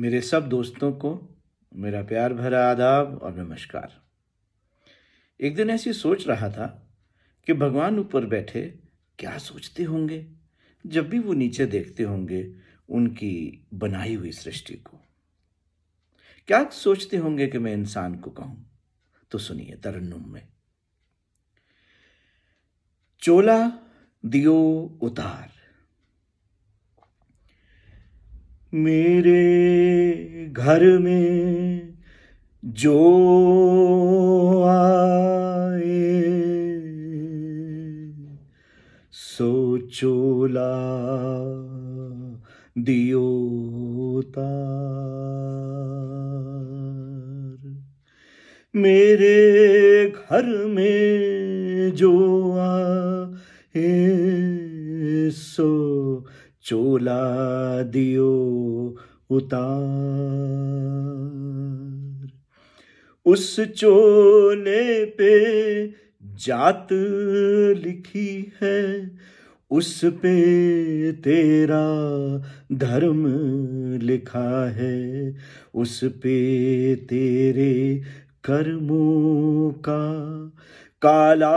मेरे सब दोस्तों को मेरा प्यार भरा आदाब और नमस्कार एक दिन ऐसी सोच रहा था कि भगवान ऊपर बैठे क्या सोचते होंगे जब भी वो नीचे देखते होंगे उनकी बनाई हुई सृष्टि को क्या सोचते होंगे कि मैं इंसान को कहूं तो सुनिए तरन्नुम में चोला दियो उतार मेरे घर में जो आए सो चोला दियोतार मेरे घर में जो आए सो चोला दियो उतार उस चोले पे जात लिखी है उस पे तेरा धर्म लिखा है उस पे तेरे कर्मों का काला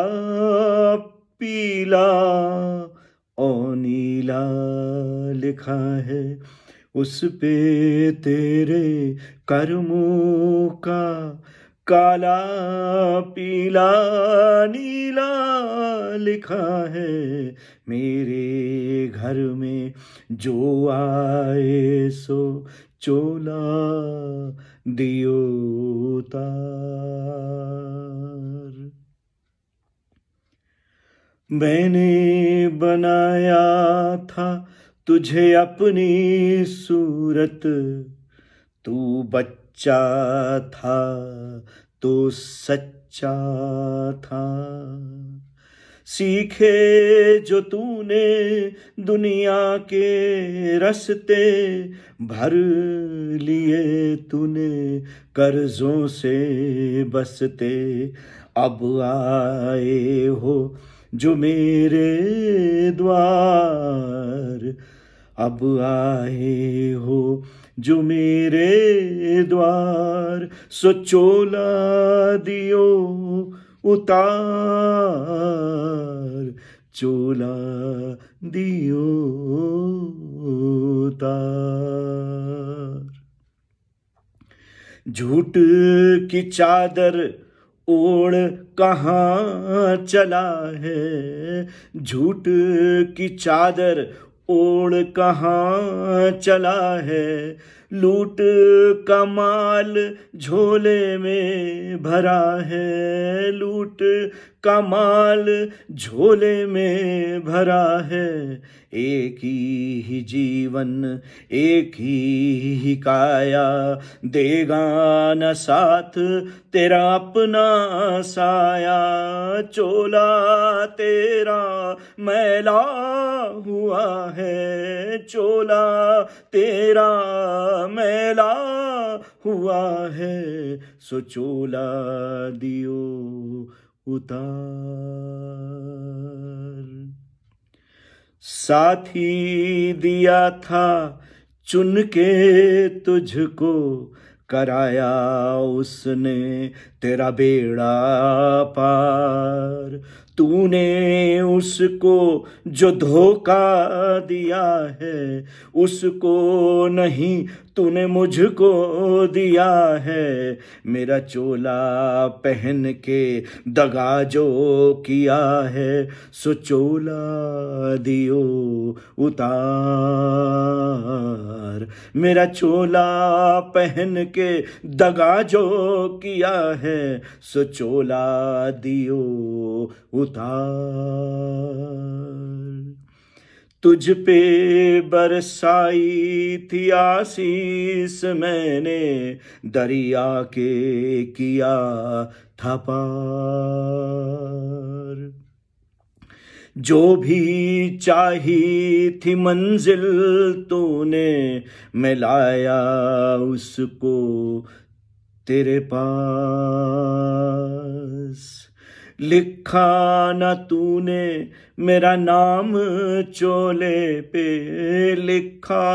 पीला और नीला लिखा है उस पे तेरे कर्मों का काला पीला नीला लिखा है मेरे घर में जो आए सो चोला दियोतार मैंने बनाया था तुझे अपनी सूरत तू बच्चा था तो सच्चा था सीखे जो तूने दुनिया के रस्ते भर लिए तूने कर्जों से बसते अब आए हो जो मेरे द्वार अब आए हो जो मेरे द्वार सो चोला दियो उतार चोला दियो उतार झूठ की चादर ओढ़ कहाँ चला है झूठ की चादर ओढ़ कहाँ चला है लूट कमाल झोले में भरा है लूट कमाल झोले में भरा है एक ही जीवन एक ही काया देगा न साथ तेरा अपना साया चोला तेरा मैला हुआ है चोला तेरा मेला हुआ है सो चोला दियो उतार साथी दिया था चुन के तुझको कराया उसने तेरा बेड़ा पार तूने उसको जो धोखा दिया है उसको नहीं तूने मुझको दिया है मेरा चोला पहन के दगा जो किया है सो चोला दियो उतार मेरा चोला पहन के दगा जो किया है सो चोला दियो उतार उतार तुझ पे बरसाई थी आशीष मैंने दरिया के किया था पार जो भी चाही थी मंजिल तूने मिलाया उसको तेरे पास लिखा न तूने मेरा नाम चोले पे लिखा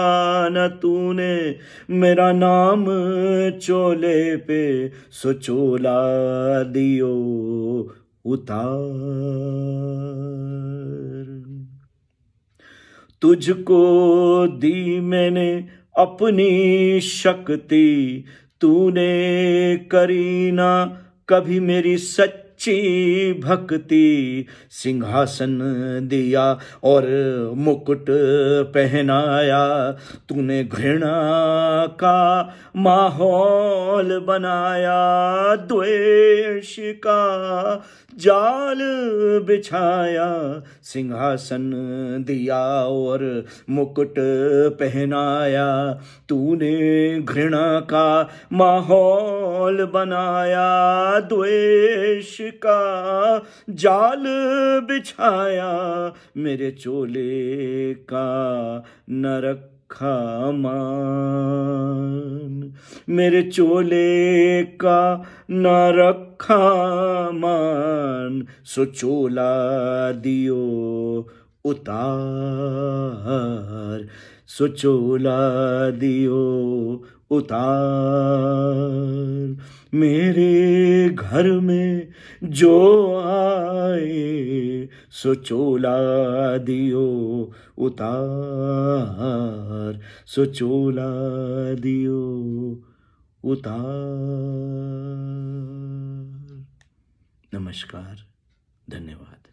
न तूने मेरा नाम चोले पे सो चोला दियो उतार तुझको दी मैंने अपनी शक्ति तूने करीना कभी मेरी सच सच्ची भक्ति सिंहासन दिया और मुकुट पहनाया तूने घृणा का माहौल बनाया द्वेष का जाल बिछाया सिंहासन दिया और मुकुट पहनाया तूने घृणा का माहौल बनाया द्वेष का जाल बिछाया मेरे चोले का नरक खामान मेरे चोले का न रखा मान सो चोला दियो उतार सो चोला दियो उतार मेरे घर में जो आए सो चोला दियो उतार पार सो चोला दियो उतार नमस्कार धन्यवाद